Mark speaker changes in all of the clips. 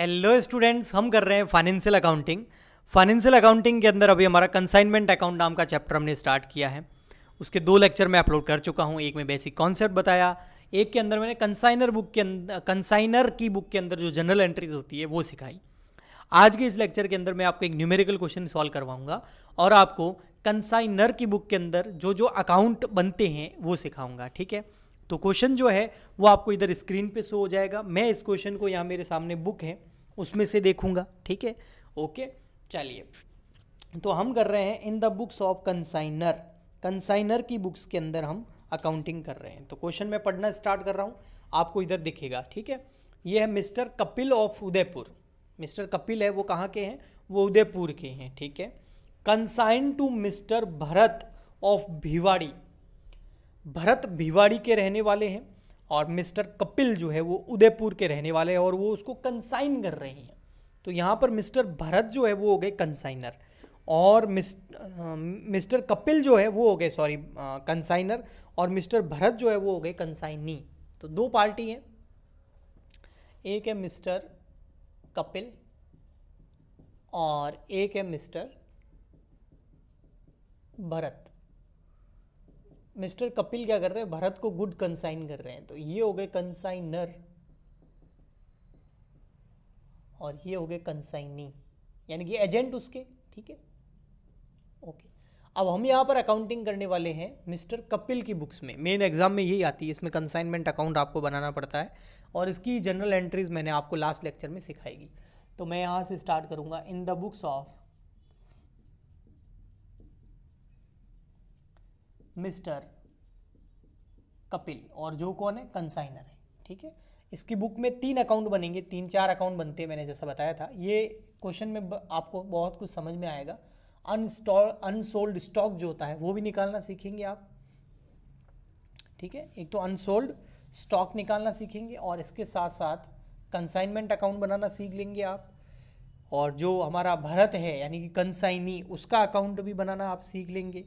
Speaker 1: Hello students हम कर रहे हैं फाइनेंशियल अकाउंटिंग फाइनेंशियल अकाउंटिंग के अंदर अभी हमारा कंसाइनमेंट अकाउंट नाम का चैप्टर हमने स्टार्ट किया है उसके दो लेक्चर मैं अपलोड कर चुका हूँ एक में बेसिक कॉन्सेप्ट बताया एक के अंदर मैंने कंसाइनर बुक के अंदर कंसाइनर की बुक के अंदर जो जनरल एंट्रीज होती है वो सिखाई आज के इस लेक्चर के अंदर मैं आपको एक न्यूमेरिकल क्वेश्चन सॉल्व करवाऊंगा और आपको कंसाइनर की बुक के अंदर जो जो अकाउंट बनते हैं वो सिखाऊंगा ठीक है तो क्वेश्चन जो है वो आपको इधर स्क्रीन पे शो हो जाएगा मैं इस क्वेश्चन को यहाँ मेरे सामने बुक है उसमें से देखूंगा ठीक है ओके चलिए तो हम कर रहे हैं in the books of consignor consignor की बुक्स के अंदर हम अकाउंटिंग कर रहे हैं तो क्वेश्चन मैं पढ़ना स्टार्ट कर रहा हूँ आपको इधर दिखेगा ठीक है ये है mister Kapil of Udaipur mister Kapil है वो कहाँ के हैं वो उदयपुर के हैं ठीक है consign to mister Bharat of Bhiwadi Bharat Bhiwadi के रहने वाले हैं और मिस्टर कपिल जो है वो उदयपुर के रहने वाले हैं और वो उसको कंसाइन कर रहे हैं तो यहाँ पर मिस्टर भरत जो है वो हो गए कंसाइनर और मिस मिस्टर कपिल जो है वो हो गए सॉरी कंसाइनर और मिस्टर भरत जो है वो हो गए कंसाइनी तो दो पार्टी हैं एक है मिस्टर कपिल और एक है मिस्टर भरत मिस्टर कपिल क्या कर रहे हैं भरत को गुड कंसाइन कर रहे हैं तो ये हो गए कंसाइनर और ये हो गए कंसाइनी यानी कि एजेंट उसके ठीक है ओके अब हम यहाँ पर अकाउंटिंग करने वाले हैं मिस्टर कपिल की बुक्स में मेन एग्जाम में यही आती है इसमें कंसाइनमेंट अकाउंट आपको बनाना पड़ता है और इसकी जनरल एंट्रीज मैंने आपको लास्ट लेक्चर में सिखाएगी तो मैं यहाँ से स्टार्ट करूँगा in the books of mister Kapil और जो कौन है कंसाइनर है ठीक है इसकी बुक में तीन अकाउंट बनेंगे तीन चार अकाउंट बनते हैं मैंने जैसा बताया था ये क्वेश्चन में आपको बहुत कुछ समझ में आएगा अनस्टॉल अनसोल्ड स्टॉक जो होता है वो भी निकालना सीखेंगे आप ठीक है एक तो अनसोल्ड स्टॉक निकालना सीखेंगे और इसके साथ साथ कंसाइनमेंट अकाउंट बनाना सीख लेंगे आप और जो हमारा भरत है यानी कि कंसाइनी उसका अकाउंट भी बनाना आप सीख लेंगे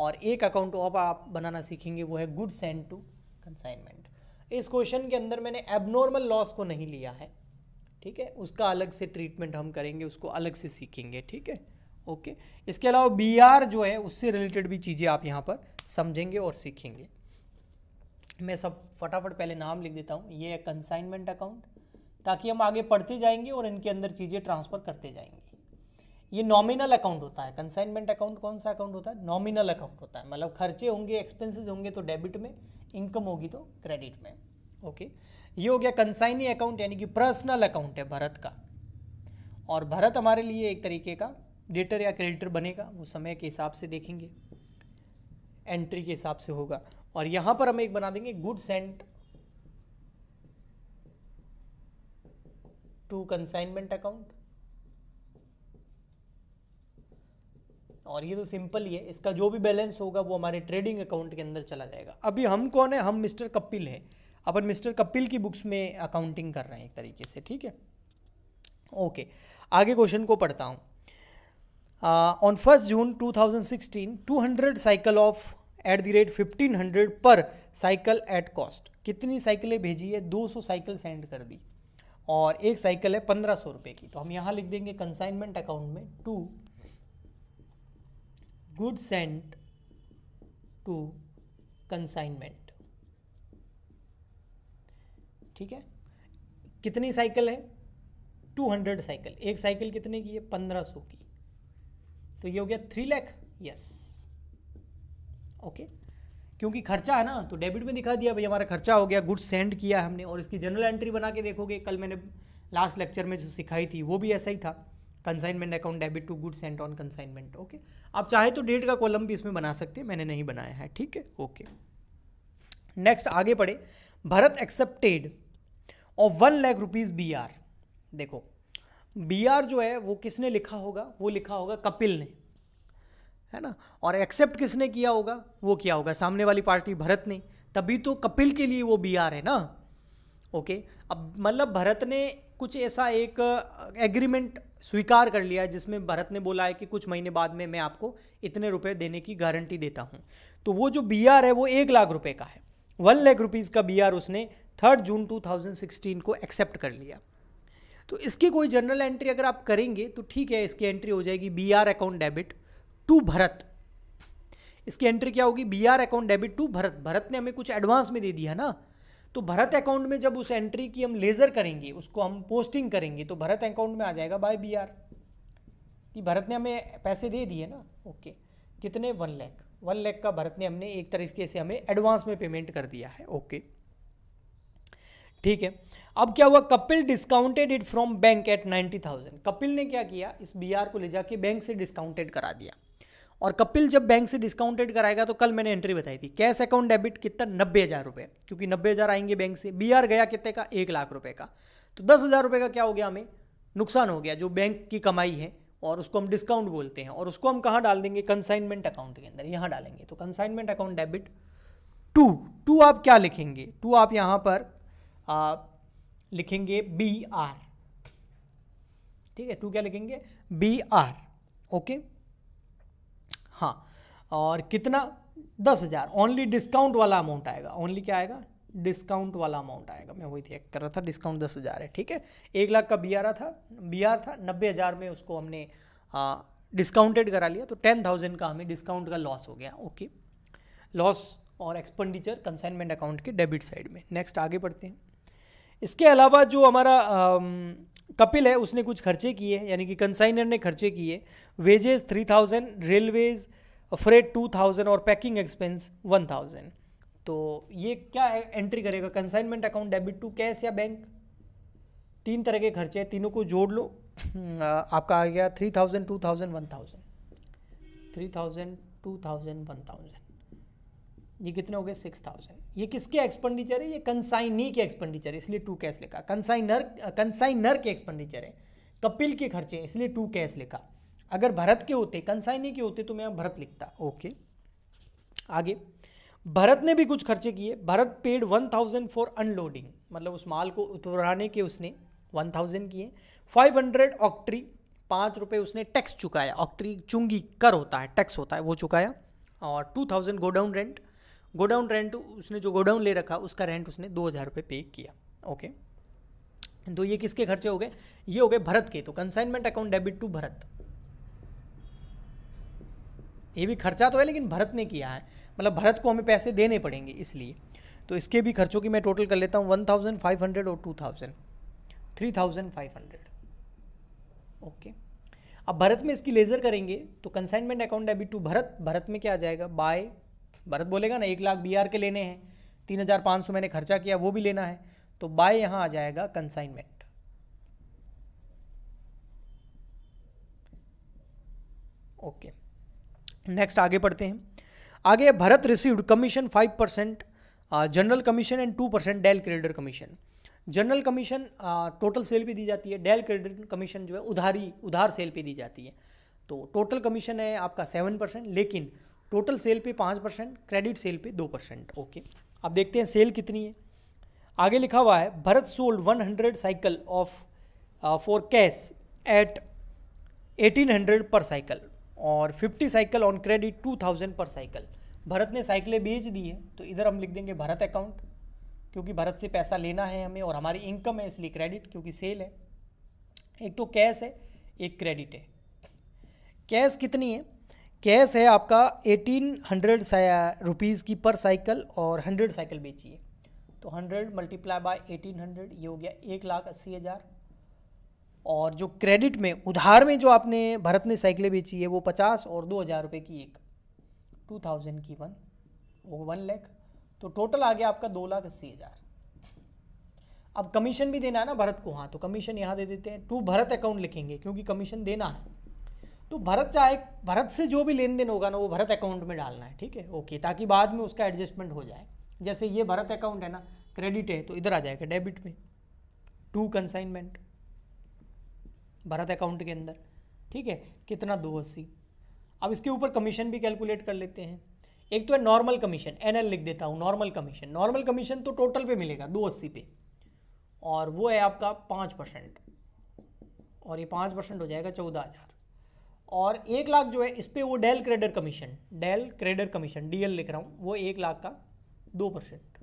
Speaker 1: और एक अकाउंट तो अब आप बनाना सीखेंगे वो है गुड सेंड टू कंसाइनमेंट इस क्वेश्चन के अंदर मैंने एबनॉर्मल लॉस को नहीं लिया है ठीक है उसका अलग से ट्रीटमेंट हम करेंगे उसको अलग से सीखेंगे ठीक है ओके इसके अलावा बी आर जो है उससे रिलेटेड भी चीज़ें आप यहाँ पर समझेंगे और सीखेंगे मैं सब फटाफट पहले नाम लिख देता हूँ ये है कंसाइनमेंट अकाउंट ताकि हम आगे पढ़ते जाएंगे और इनके अंदर चीज़ें ट्रांसफ़र करते जाएंगे ये नॉमिनल अकाउंट होता है कंसाइनमेंट अकाउंट कौन सा अकाउंट होता है नॉमिनल अकाउंट होता है मतलब खर्चे होंगे एक्सपेंसेस होंगे तो डेबिट में इनकम होगी तो क्रेडिट में ओके ये हो गया कंसाइनी अकाउंट यानी कि पर्सनल अकाउंट है भरत का और भरत हमारे लिए एक तरीके का डेटर या क्रेडिटर बनेगा वो समय के हिसाब से देखेंगे एंट्री के हिसाब से होगा और यहाँ पर हम एक बना देंगे goods and to consignment account और ये तो सिंपल ही है इसका जो भी बैलेंस होगा वो हमारे ट्रेडिंग अकाउंट के अंदर चला जाएगा अभी हम कौन है हम मिस्टर कपिल हैं अपन मिस्टर कपिल की बुक्स में अकाउंटिंग कर रहे हैं एक तरीके से ठीक है ओके आगे क्वेश्चन को पढ़ता हूँ on first June 2016 200 cycle of at the rate fifteen hundred पर साइकिल एट कॉस्ट कितनी साइकिलें भेजी है 200 साइकिल सेंड कर दी और एक साइकिल है पंद्रह सौ रुपये की तो हम यहाँ लिख देंगे कंसाइनमेंट अकाउंट में to good sent to consignment ठीक है कितनी साइकिल है 200 साइकिल एक साइकिल कितने की है 1500 की तो ये हो गया थ्री लैख यस ओके क्योंकि खर्चा है ना तो डेबिट में दिखा दिया भाई हमारा खर्चा हो गया गुड सेंड किया हमने और इसकी जनरल एंट्री बना के देखोगे कल मैंने लास्ट लेक्चर में जो सिखाई थी वो भी ऐसा ही था consignment account debit to good sent on consignment okay आप चाहे तो डेट का कॉलम भी इसमें बना सकते हैं मैंने नहीं बनाया है ठीक है ओके नेक्स्ट आगे पढ़े भरत एक्सेप्टेड और one lakh rupees B R देखो बी आर जो है वो किसने लिखा होगा वो लिखा होगा कपिल ने है ना और एक्सेप्ट किसने किया होगा वो किया होगा सामने वाली पार्टी भरत ने तभी तो कपिल के लिए वो बी आर है ना ओके अब मतलब भरत ने कुछ ऐसा एक एग्रीमेंट स्वीकार कर लिया जिसमें भरत ने बोला है कि कुछ महीने बाद में मैं आपको इतने रुपए देने की गारंटी देता हूँ तो वो जो बी है वो एक लाख रुपये का है वन लाख रुपीज़ का बी उसने थर्ड जून 2016 को एक्सेप्ट कर लिया तो इसकी कोई जनरल एंट्री अगर आप करेंगे तो ठीक है इसकी एंट्री हो जाएगी B R account debit to Bharat इसकी एंट्री क्या होगी B R account debit to Bharat Bharat ने हमें कुछ एडवांस में दे दिया ना तो भरत अकाउंट में जब उस एंट्री की हम लेज़र करेंगे उसको हम पोस्टिंग करेंगे तो भरत अकाउंट में आ जाएगा बाय बी आर कि भरत ने हमें पैसे दे दिए ना ओके कितने वन लैख वन लैख का भरत ने हमने एक तरीके से हमें एडवांस में पेमेंट कर दिया है ओके ठीक है अब क्या हुआ Kapil discounted it from bank at ninety thousand Kapil ने क्या किया इस बी आर को ले जाके बैंक से डिस्काउंटेड करा दिया और कपिल जब बैंक से डिस्काउंटेड कराएगा तो कल मैंने एंट्री बताई थी कैश अकाउंट डेबिट कितना नब्बे हज़ार रुपये क्योंकि नब्बे हज़ार आएंगे बैंक से बी आर गया कितने का एक लाख रुपये का तो दस हज़ार रुपये का क्या हो गया हमें नुकसान हो गया जो बैंक की कमाई है और उसको हम डिस्काउंट बोलते हैं और उसको हम कहाँ डाल देंगे कंसाइनमेंट अकाउंट के अंदर यहाँ डालेंगे तो consignment account debit to to आप क्या लिखेंगे टू आप यहाँ पर आ, लिखेंगे बी आर ठीक है टू क्या लिखेंगे बी आर ओके हाँ और कितना दस हज़ार ओनली डिस्काउंट वाला अमाउंट आएगा ओनली क्या आएगा डिस्काउंट वाला अमाउंट आएगा मैं वही चेक कर रहा था डिस्काउंट दस हज़ार है ठीक है एक लाख का बी था बी था नब्बे हज़ार में उसको हमने डिस्काउंटेड करा लिया तो टेन थाउजेंड का हमें डिस्काउंट का लॉस हो गया ओके लॉस और एक्सपेंडिचर कंसाइनमेंट अकाउंट के डेबिट साइड में नेक्स्ट आगे बढ़ते हैं इसके अलावा जो हमारा कपिल है उसने कुछ खर्चे किए यानी कि कंसाइनर ने खर्चे किए wages three thousand railways freight two thousand और पैकिंग एक्सपेंस वन थाउजेंड तो ये क्या एंट्री करेगा consignment account debit to cash या बैंक तीन तरह के खर्चे हैं तीनों को जोड़ लो हम्म, आपका आ गया three thousand two thousand one thousand three thousand two thousand one thousand ये कितने हो गए सिक्स थाउजेंड ये किसके एक्सपेंडिचर है ये कंसाइनी के एक्सपेंडिचर है इसलिए टू कैश लिखा कंसाइनर कंसाइनर के एक्सपेंडिचर है कपिल के खर्चे हैं इसलिए टू कैश लिखा अगर भरत के होते कंसाइनी के होते तो मैं भरत लिखता ओके आगे भरत ने भी कुछ खर्चे किए Bharat paid one thousand for unloading मतलब उस माल को उतराने के उसने वन थाउजेंड किए फाइव हंड्रेड ऑक्ट्री पाँच रुपये उसने टैक्स चुकाया ऑक्ट्री चुंगी कर होता है टैक्स होता है वो चुकाया और two thousand godown rent godown rent उसने जो गोडाउन ले रखा उसका रेंट उसने दो हज़ार रुपये पे किया ओके तो ये किसके खर्चे हो गए ये हो गए भरत के तो consignment account debit to Bharat ये भी खर्चा तो है लेकिन भरत ने किया है मतलब भरत को हमें पैसे देने पड़ेंगे इसलिए तो इसके भी खर्चों की मैं टोटल कर लेता हूँ वन थाउजेंड फाइव हंड्रेड और two thousand three thousand five hundred okay अब भरत में इसकी लेज़र करेंगे तो consignment account debit to Bharat Bharat में क्या आ जाएगा बाय भरत बोलेगा ना एक लाख बी के लेने हैं तीन हज़ार पाँच सौ मैंने खर्चा किया वो भी लेना है तो बाय यहाँ आ जाएगा कंसाइनमेंट ओके नेक्स्ट आगे पढ़ते हैं आगे Bharat received commission five percent general commission and two percent del creditor commission general commission total sale पे दी जाती है डेल क्रेडिट कमीशन जो है उधारी उधार सेल पे दी जाती है तो टोटल कमीशन है आपका सेवन परसेंट लेकिन टोटल सेल पे पाँच परसेंट क्रेडिट सेल पे दो परसेंट ओके अब देखते हैं सेल कितनी है आगे लिखा हुआ है Bharat sold one hundred cycle of for cash at eighteen hundred पर साइकिल और fifty cycle on credit two thousand पर साइकिल भरत ने साइकिलें बेच दी है तो इधर हम लिख देंगे भरत अकाउंट क्योंकि भरत से पैसा लेना है हमें और हमारी इनकम है इसलिए क्रेडिट क्योंकि सेल है एक तो कैश है एक क्रेडिट है कैश कितनी है कैश है आपका एटीन हंड्रेड रुपीज़ की पर साइकिल और हंड्रेड साइकिल बेची है तो hundred multiply by eighteen hundred ये हो गया एक लाख अस्सी हज़ार और जो क्रेडिट में उधार में जो आपने भरत ने साइकिलें बेची है वो पचास और दो हज़ार रुपये की एक टू थाउजेंड की वन वो वन लैख तो टोटल आ गया आपका दो लाख अस्सी हज़ार अब कमीशन भी देना है ना भरत को हाँ तो कमीशन यहाँ दे देते हैं टू भरत अकाउंट लिखेंगे क्योंकि कमीशन देना है तो भरत चाहे भरत से जो भी लेन देन होगा ना वो भरत अकाउंट में डालना है ठीक है ओके ताकि बाद में उसका एडजस्टमेंट हो जाए जैसे ये भरत अकाउंट है ना क्रेडिट है तो इधर आ जाएगा डेबिट में टू कंसाइनमेंट भरत अकाउंट के अंदर ठीक है कितना दो अस्सी अब इसके ऊपर कमीशन भी कैलकुलेट कर लेते हैं एक तो है नॉर्मल कमीशन एनएल लिख देता हूँ नॉर्मल कमीशन नॉर्मल कमीशन तो टोटल पे मिलेगा दो अस्सी पे और वो है आपका पाँच परसेंट और ये पाँच परसेंट हो जाएगा चौदह हज़ार और एक लाख जो है इस पर वो del credere commission del credere commission L लिख रहा हूँ वो एक लाख का दो परसेंट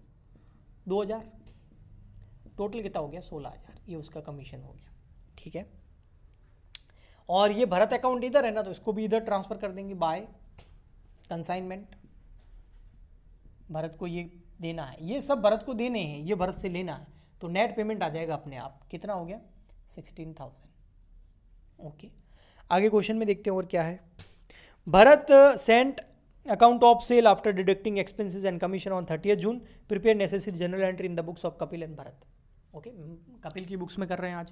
Speaker 1: दो हज़ार टोटल कितना हो गया सोलह हज़ार ये उसका कमीशन हो गया ठीक है और ये भरत अकाउंट इधर है ना तो इसको भी इधर ट्रांसफ़र कर देंगे बाय कंसाइनमेंट भरत को ये देना है ये सब भरत को देने हैं ये भरत से लेना है तो नेट पेमेंट आ जाएगा अपने आप कितना हो गया सिक्सटीन थाउजेंड ओके आगे क्वेश्चन में देखते हैं और क्या है Bharat sent account of sale after deducting expenses and commission on thirty June prepare necessary journal entry in the books of Kapil and Bharat okay Kapil की बुक्स में कर रहे हैं आज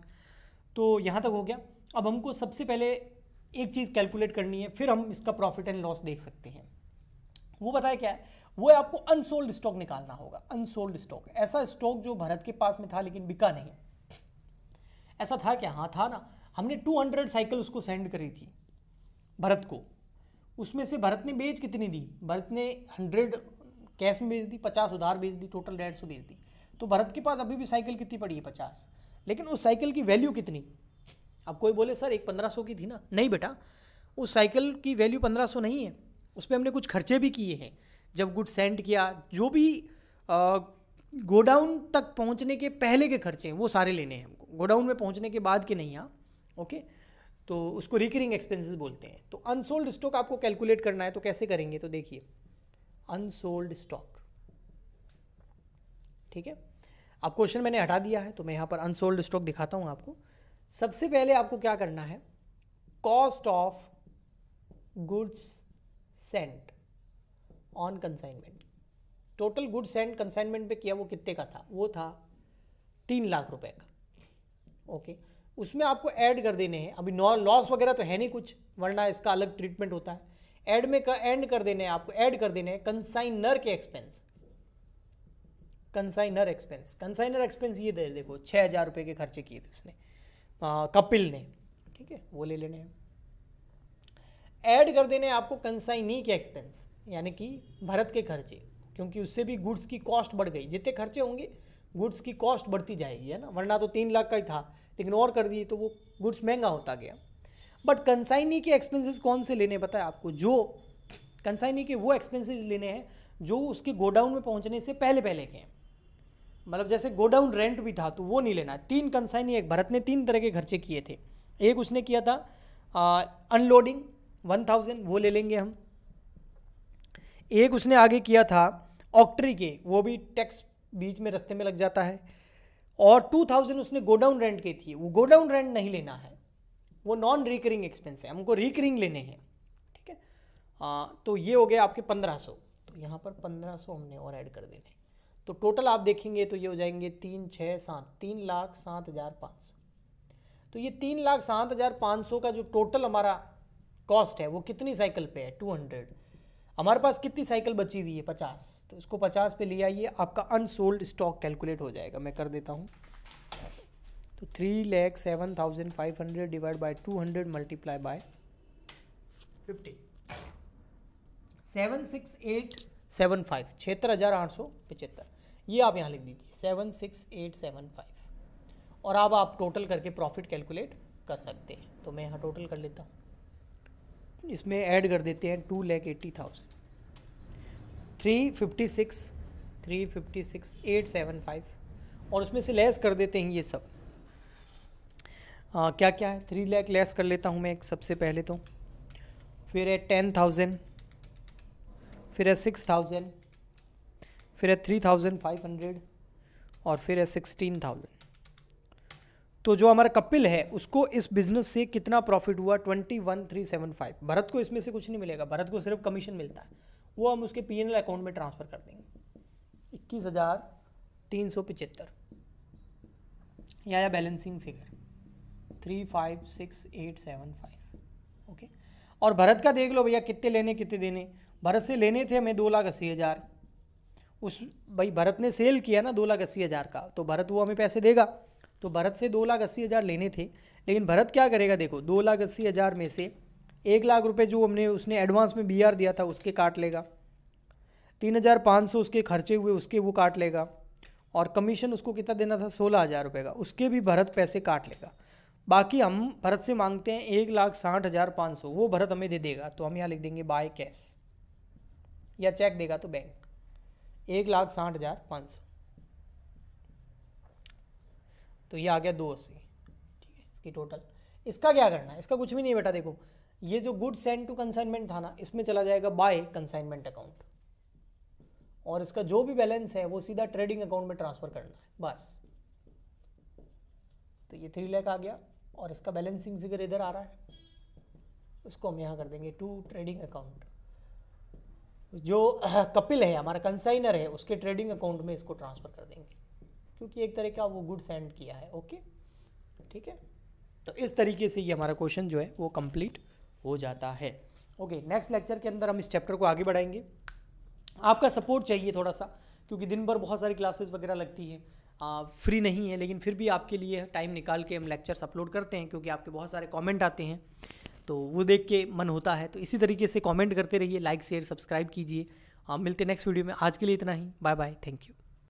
Speaker 1: तो यहाँ तक हो गया अब हमको सबसे पहले एक चीज़ कैलकुलेट करनी है फिर हम इसका प्रॉफिट एंड लॉस देख सकते हैं वो बताया क्या है वो है आपको अनसोल्ड स्टॉक निकालना होगा अनसोल्ड स्टॉक ऐसा स्टॉक जो भारत के पास में था लेकिन बिका नहीं ऐसा था क्या हाँ था ना हमने 200 साइकिल उसको सेंड करी थी भरत को उसमें से भरत ने बेच कितनी दी भरत ने हंड्रेड कैश में बेच दी पचास उधार बेच दी टोटल डेढ़ सौ बेच दी तो भरत के पास अभी भी साइकिल कितनी पड़ी है पचास लेकिन उस साइकिल की वैल्यू कितनी अब कोई बोले सर एक पंद्रह सौ की थी ना नहीं बेटा उस साइकिल की वैल्यू पंद्रह सौ नहीं है उस पर हमने कुछ खर्चे भी किए हैं जब गुड सेंड किया जो भी गोडाउन तक पहुंचने के पहले के खर्चे हैं वो सारे लेने हैं हमको गोडाउन में पहुंचने के बाद के नहीं यहाँ ओके तो उसको रिकरिंग एक्सपेंसेस बोलते हैं तो अनसोल्ड स्टॉक आपको कैलकुलेट करना है तो कैसे करेंगे तो देखिए अनसोल्ड स्टॉक ठीक है अब क्वेश्चन मैंने हटा दिया है तो मैं यहाँ पर अनसोल्ड स्टॉक दिखाता हूँ आपको सबसे पहले आपको क्या करना है cost of goods sent on consignment total goods sent consignment पे किया वो कितने का था वो था तीन लाख रुपए का ओके okay. उसमें आपको ऐड कर देने हैं अभी नॉ लॉस वगैरह तो है नहीं कुछ वरना इसका अलग ट्रीटमेंट होता है ऐड में एंड कर देने हैं आपको ऐड कर देने हैं कंसाइनर के expense consignor expense consignor expense ये दे देखो छः हज़ार रुपये के खर्चे किए थे उसने आ, कपिल ने ठीक है वो ले लेने हैं ऐड कर देने आपको कंसाइनी के एक्सपेंस यानी कि भरत के खर्चे क्योंकि उससे भी गुड्स की कॉस्ट बढ़ गई जितने खर्चे होंगे गुड्स की कॉस्ट बढ़ती जाएगी है ना वरना तो तीन लाख का ही था लेकिन और कर दिए तो वो गुड्स महंगा होता गया बट कंसाइनी के एक्सपेंसेस कौन से लेने पता है आपको जो कंसाइनी के वो एक्सपेंसेस लेने हैं जो उसके गोडाउन में पहुंचने से पहले पहले के हैं मतलब जैसे गोडाउन रेंट भी था तो वो नहीं लेना तीन कंसाइनी एक भरत ने तीन तरह के खर्चे किए थे एक उसने किया था अनलोडिंग वन थाउजेंड वो ले लेंगे हम एक उसने आगे किया था ऑक्ट्री के वो भी टैक्स बीच में रस्ते में लग जाता है और टू थाउजेंड उसने गोडाउन रेंट के थी वो गोडाउन रेंट नहीं लेना है वो नॉन रिकरिंग एक्सपेंस है हमको रिकरिंग लेने हैं ठीक है आ, हाँ, तो ये हो गया आपके पंद्रह सौ तो यहाँ पर पंद्रह सौ हमने और ऐड कर देने तो टोटल आप देखेंगे तो ये हो जाएंगे तीन छः सात तीन लाख सात हज़ार पाँच सौ तो ये तीन लाख सात हज़ार पाँच सौ का जो टोटल हमारा कॉस्ट है वो कितनी साइकिल पे है टू हंड्रेड हमारे पास कितनी साइकिल बची हुई है पचास तो इसको पचास पे ले आइए आपका अनसोल्ड स्टॉक कैलकुलेट हो जाएगा मैं कर देता हूँ तो three lakh seven thousand five hundred divide by two hundred multiply by fifty seven six eight seven five छिहत्तर हज़ार आठ सौ पचहत्तर ये आप यहाँ लिख दीजिए seven six eight seven five और अब आप टोटल करके प्रॉफिट कैलकुलेट कर सकते हैं तो मैं यहाँ टोटल कर लेता हूँ इसमें ऐड कर देते हैं two lakh eighty thousand three fifty six three fifty six eight seven five और उसमें से लेस कर देते हैं ये सब आ, हाँ, क्या क्या है थ्री लैख लेस कर लेता हूँ मैं सबसे पहले तो फिर है टेन थाउजेंड फिर है सिक्स थाउजेंड फिर है थ्री थाउजेंड फाइव हंड्रेड और फिर है सिक्सटीन थाउजेंड तो जो हमारा कपिल है उसको इस बिजनेस से कितना प्रॉफिट हुआ twenty one three seven five Bharat को इसमें से कुछ नहीं मिलेगा भरत को सिर्फ कमीशन मिलता है वो हम उसके पी अकाउंट में ट्रांसफ़र कर देंगे इक्कीस हज़ार तीन सौ पिचहत्तर यहाँ या balancing figure three five six eight seven five okay और भरत का देख लो भैया कितने लेने कितने देने भरत से लेने थे हमें दो लाख अस्सी हज़ार उस भाई भरत ने सेल किया ना दो लाख अस्सी हज़ार का तो भरत वो हमें पैसे देगा तो भरत से दो लाख अस्सी हज़ार लेने थे लेकिन भरत क्या करेगा देखो दो लाख अस्सी हज़ार में से एक लाख रुपए जो हमने उसने एडवांस में बी आर दिया था उसके काट लेगा तीन हज़ार पाँच सौ उसके खर्चे हुए उसके वो काट लेगा और कमीशन उसको कितना देना था सोलह हज़ार रुपये का उसके भी भरत पैसे काट लेगा बाकी हम भरत से मांगते हैं एक लाख साठ हज़ार पाँच सौ वो भरत हमें दे देगा तो हम यहाँ लिख देंगे बाय कैश या चेक देगा तो बैंक एक लाख साठ हज़ार पाँच सौ तो ये आ गया दो अस्सी ठीक है इसकी टोटल इसका क्या करना है इसका कुछ भी नहीं बेटा देखो ये जो गुड सेंड टू कंसाइनमेंट था ना इसमें चला जाएगा बाय कंसाइनमेंट अकाउंट और इसका जो भी बैलेंस है वो सीधा ट्रेडिंग अकाउंट में ट्रांसफर करना है बस तो ये थ्री लैख आ गया और इसका बैलेंसिंग फिगर इधर आ रहा है उसको हम यहाँ कर देंगे टू ट्रेडिंग अकाउंट जो कपिल है हमारा कंसाइनर है उसके ट्रेडिंग अकाउंट में इसको ट्रांसफ़र कर देंगे क्योंकि एक तरह का वो गुड सेंड किया है ओके ठीक है तो इस तरीके से ये हमारा क्वेश्चन जो है वो कंप्लीट हो जाता है ओके नेक्स्ट लेक्चर के अंदर हम इस चैप्टर को आगे बढ़ाएंगे आपका सपोर्ट चाहिए थोड़ा सा क्योंकि दिन भर बहुत सारी क्लासेस वगैरह लगती हैं फ्री नहीं है लेकिन फिर भी आपके लिए टाइम निकाल के हम लेक्चर्स अपलोड करते हैं क्योंकि आपके बहुत सारे कॉमेंट आते हैं तो वो देख के मन होता है तो इसी तरीके से कॉमेंट करते रहिए लाइक शेयर सब्सक्राइब कीजिए मिलते नेक्स्ट वीडियो में आज के लिए इतना ही बाय बाय थैंक यू